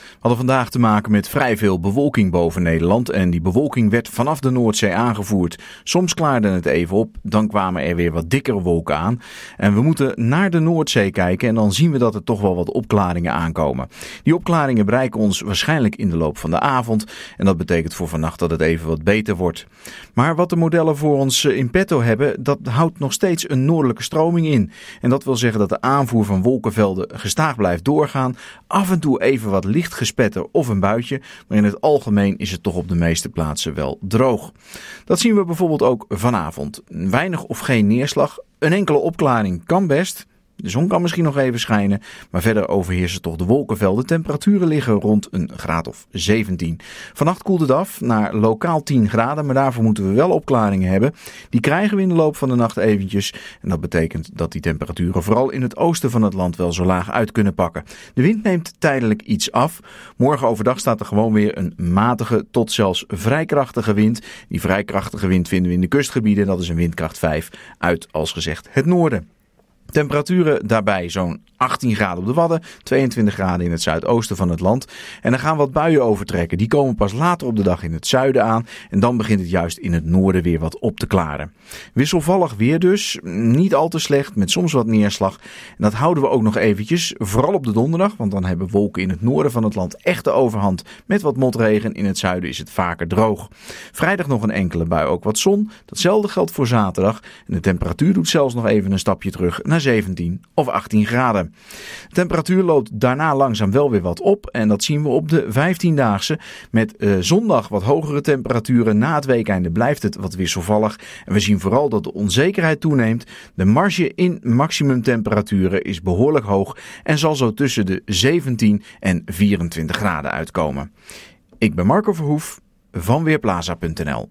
We hadden vandaag te maken met vrij veel bewolking boven Nederland en die bewolking werd vanaf de Noordzee aangevoerd. Soms klaarde het even op, dan kwamen er weer wat dikkere wolken aan. En we moeten naar de Noordzee kijken en dan zien we dat er toch wel wat opklaringen aankomen. Die opklaringen bereiken ons waarschijnlijk in de loop van de avond en dat betekent voor vannacht dat het even wat beter wordt. Maar wat de modellen voor ons eh, in petto hebben, dat houdt nog steeds een noordelijke stroming in. En dat wil zeggen dat de aanvoer van wolkenvelden gestaag blijft doorgaan, af en toe even wat licht licht gespetter of een buitje, maar in het algemeen is het toch op de meeste plaatsen wel droog. Dat zien we bijvoorbeeld ook vanavond. Weinig of geen neerslag, een enkele opklaring kan best. De zon kan misschien nog even schijnen, maar verder overheersen toch de wolkenvelden. Temperaturen liggen rond een graad of 17. Vannacht koelt het af naar lokaal 10 graden, maar daarvoor moeten we wel opklaringen hebben. Die krijgen we in de loop van de nacht eventjes. En dat betekent dat die temperaturen vooral in het oosten van het land wel zo laag uit kunnen pakken. De wind neemt tijdelijk iets af. Morgen overdag staat er gewoon weer een matige tot zelfs vrij krachtige wind. Die vrij krachtige wind vinden we in de kustgebieden. Dat is een windkracht 5 uit, als gezegd, het noorden. Temperaturen daarbij zo'n 18 graden op de Wadden, 22 graden in het zuidoosten van het land. En er gaan wat buien overtrekken. Die komen pas later op de dag in het zuiden aan. En dan begint het juist in het noorden weer wat op te klaren. Wisselvallig weer dus. Niet al te slecht, met soms wat neerslag. En dat houden we ook nog eventjes. Vooral op de donderdag, want dan hebben wolken in het noorden van het land echt de overhand. Met wat motregen. In het zuiden is het vaker droog. Vrijdag nog een enkele bui, ook wat zon. Datzelfde geldt voor zaterdag. En de temperatuur doet zelfs nog even een stapje terug naar 17 of 18 graden. De temperatuur loopt daarna langzaam wel weer wat op en dat zien we op de 15-daagse met eh, zondag wat hogere temperaturen. Na het weekende blijft het wat wisselvallig en we zien vooral dat de onzekerheid toeneemt. De marge in maximumtemperaturen is behoorlijk hoog en zal zo tussen de 17 en 24 graden uitkomen. Ik ben Marco Verhoef van Weerplaza.nl.